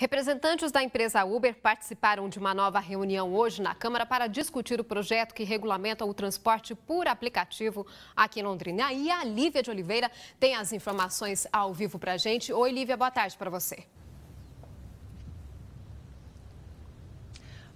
Representantes da empresa Uber participaram de uma nova reunião hoje na Câmara para discutir o projeto que regulamenta o transporte por aplicativo aqui em Londrina. E a Lívia de Oliveira tem as informações ao vivo para a gente. Oi, Lívia, boa tarde para você.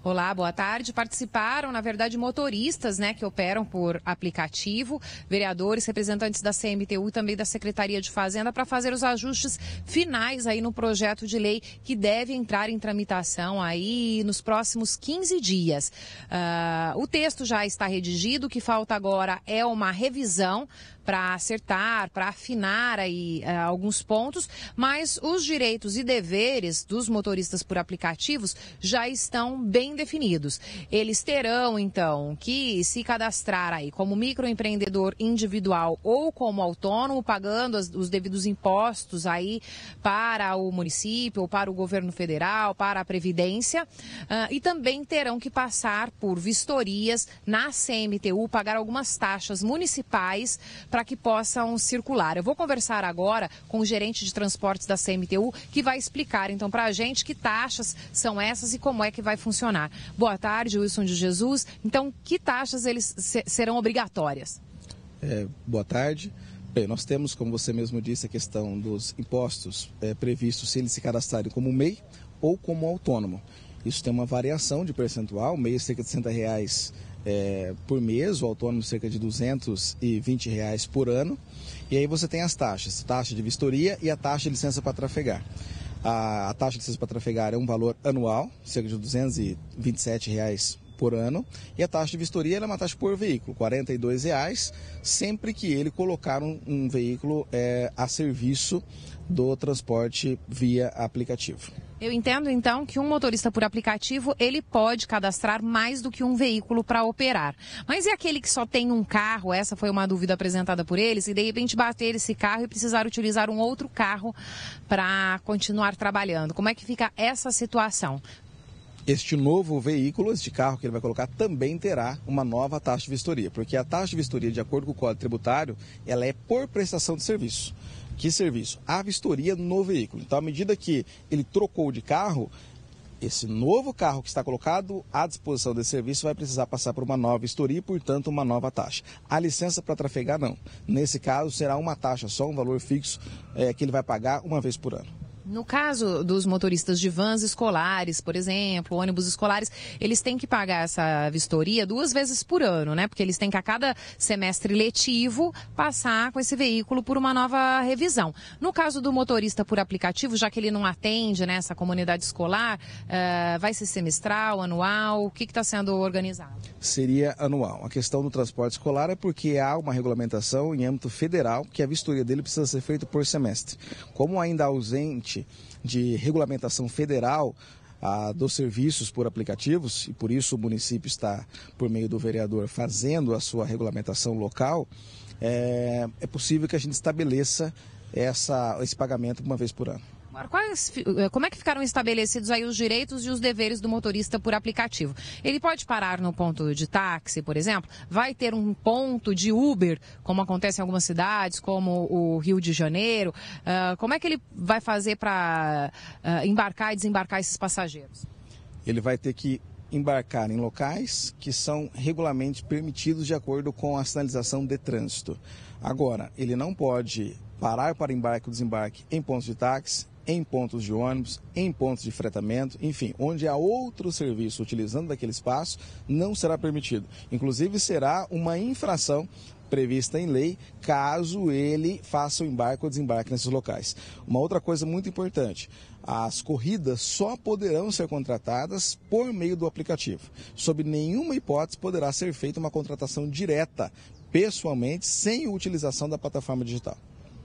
Olá, boa tarde. Participaram, na verdade, motoristas, né, que operam por aplicativo, vereadores, representantes da CMTU e também da Secretaria de Fazenda para fazer os ajustes finais aí no projeto de lei que deve entrar em tramitação aí nos próximos 15 dias. Uh, o texto já está redigido, o que falta agora é uma revisão para acertar, para afinar aí uh, alguns pontos, mas os direitos e deveres dos motoristas por aplicativos já estão bem definidos. Eles terão, então, que se cadastrar aí como microempreendedor individual ou como autônomo, pagando as, os devidos impostos aí para o município, ou para o governo federal, para a Previdência, uh, e também terão que passar por vistorias na CMTU, pagar algumas taxas municipais para que possam circular. Eu vou conversar agora com o gerente de transportes da CMTU, que vai explicar então para a gente que taxas são essas e como é que vai funcionar. Boa tarde, Wilson de Jesus. Então, que taxas eles serão obrigatórias? É, boa tarde. Bem, nós temos, como você mesmo disse, a questão dos impostos é, previstos se eles se cadastrarem como MEI ou como autônomo. Isso tem uma variação de percentual, meio é cerca de 60 reais é, por mês, o autônomo cerca de 220 reais por ano. E aí você tem as taxas, taxa de vistoria e a taxa de licença para trafegar. A, a taxa de licença para trafegar é um valor anual, cerca de 227 reais por ano e a taxa de vistoria é uma taxa por veículo, R$ reais, sempre que ele colocar um, um veículo é, a serviço do transporte via aplicativo. Eu entendo então que um motorista por aplicativo ele pode cadastrar mais do que um veículo para operar. Mas e aquele que só tem um carro? Essa foi uma dúvida apresentada por eles. E de repente bater esse carro e precisar utilizar um outro carro para continuar trabalhando. Como é que fica essa situação? Este novo veículo, este carro que ele vai colocar, também terá uma nova taxa de vistoria, porque a taxa de vistoria, de acordo com o Código Tributário, ela é por prestação de serviço. Que serviço? A vistoria no veículo. Então, à medida que ele trocou de carro, esse novo carro que está colocado à disposição desse serviço vai precisar passar por uma nova vistoria e, portanto, uma nova taxa. A licença para trafegar, não. Nesse caso, será uma taxa só, um valor fixo é, que ele vai pagar uma vez por ano. No caso dos motoristas de vans escolares, por exemplo, ônibus escolares, eles têm que pagar essa vistoria duas vezes por ano, né? Porque eles têm que a cada semestre letivo passar com esse veículo por uma nova revisão. No caso do motorista por aplicativo, já que ele não atende né, comunidade escolar, uh, vai ser semestral, anual? O que está sendo organizado? Seria anual. A questão do transporte escolar é porque há uma regulamentação em âmbito federal que a vistoria dele precisa ser feita por semestre. Como ainda ausente parte de regulamentação federal ah, dos serviços por aplicativos, e por isso o município está, por meio do vereador, fazendo a sua regulamentação local, é, é possível que a gente estabeleça essa, esse pagamento uma vez por ano. Quais, eh, como é que ficaram estabelecidos aí os direitos e os deveres do motorista por aplicativo? Ele pode parar no ponto de táxi, por exemplo? Vai ter um ponto de Uber, como acontece em algumas cidades, como o Rio de Janeiro? Uh, como é que ele vai fazer para uh, ah, embarcar e desembarcar esses passageiros? Ele vai ter que embarcar em locais que são regularmente permitidos de acordo com a sinalização de trânsito. Agora, ele não pode parar para embarque ou desembarque em pontos de táxi, em pontos de ônibus, em pontos de fretamento, enfim, onde há outro serviço utilizando daquele espaço, não será permitido. Inclusive, será uma infração prevista em lei, caso ele faça o embarque ou desembarque nesses locais. Uma outra coisa muito importante, as corridas só poderão ser contratadas por meio do aplicativo. Sob nenhuma hipótese poderá ser feita uma contratação direta, pessoalmente, sem utilização da plataforma digital.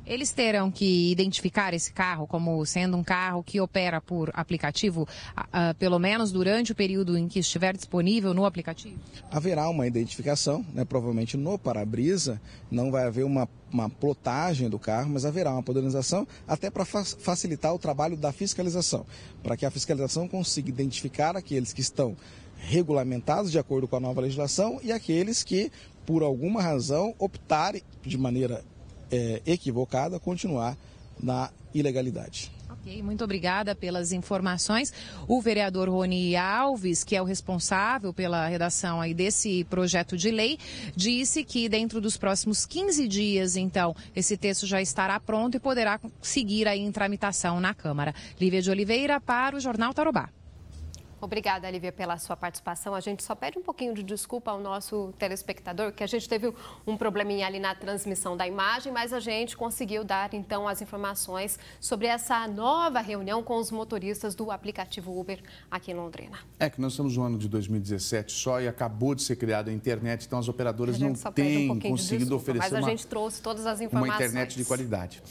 Eles terão que identificar esse carro como sendo um carro que opera por aplicativo, uh, pelo menos durante o período em que estiver disponível no aplicativo? Haverá uma identificação, né, provavelmente no para-brisa, não vai haver uma uma plotagem do carro, mas haverá uma padronização até para facilitar o trabalho da fiscalização, para que a fiscalização consiga identificar aqueles que estão regulamentados de acordo com a nova legislação e aqueles que, por alguma razão, optarem de maneira é, equivocada continuar na ilegalidade. Ok, muito obrigada pelas informações. O vereador Rony Alves, que é o responsável pela redação aí desse projeto de lei, disse que dentro dos próximos 15 dias, então, esse texto já estará pronto e poderá seguir aí em tramitação na Câmara. Lívia de Oliveira para o Jornal Tarobá. Obrigada, Lívia, pela sua participação. A gente só pede um pouquinho de desculpa ao nosso telespectador, que a gente teve um probleminha ali na transmissão da imagem, mas a gente conseguiu dar, então, as informações sobre essa nova reunião com os motoristas do aplicativo Uber aqui em Londrina. É que nós estamos no ano de 2017 só e acabou de ser criada a internet, então as operadoras não têm um conseguido desculpa, oferecer mas a uma, gente trouxe todas as informações. uma internet de qualidade.